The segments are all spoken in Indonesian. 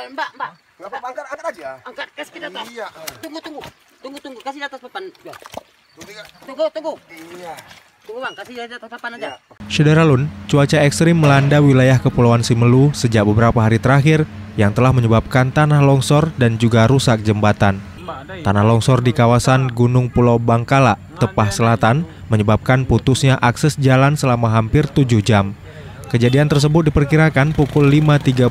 Eh, Mbak, Mbak. Enggak apa-apa, angkat, angkat aja. Angkat, kasih kita atas. Iya. Tunggu, tunggu. Tunggu, tunggu. Kasih atas papan. Ya. Tunggu, tunggu. Iya. iya. Lun, cuaca ekstrim melanda wilayah Kepulauan Simelu sejak beberapa hari terakhir yang telah menyebabkan tanah longsor dan juga rusak jembatan. Tanah longsor di kawasan Gunung Pulau Bangkala, Tepah Selatan, menyebabkan putusnya akses jalan selama hampir tujuh jam. Kejadian tersebut diperkirakan pukul 5.30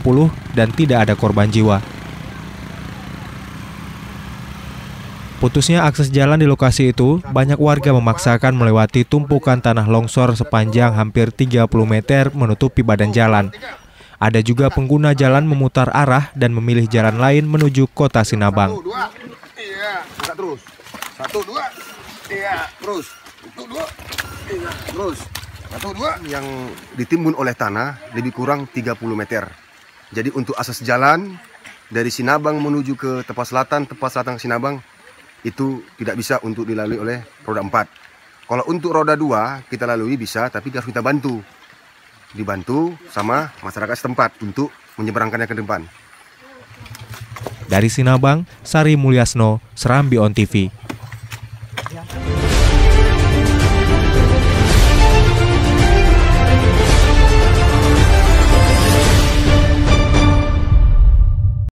dan tidak ada korban jiwa. Putusnya akses jalan di lokasi itu, banyak warga memaksakan melewati tumpukan tanah longsor sepanjang hampir 30 meter menutupi badan jalan. Ada juga pengguna jalan memutar arah dan memilih jalan lain menuju kota Sinabang. Satu, dua. Iya, terus. Satu, dua. Iya, terus. Iya, satu dua yang ditimbun oleh tanah lebih kurang 30 meter. Jadi untuk asas jalan dari Sinabang menuju ke tepat Selatan, tepat Selatan ke Sinabang itu tidak bisa untuk dilalui oleh roda empat. Kalau untuk roda dua kita lalui bisa tapi harus kita bantu. Dibantu sama masyarakat setempat untuk menyeberangkannya ke depan. Dari Sinabang, Sari Mulyasno, Serambi On TV.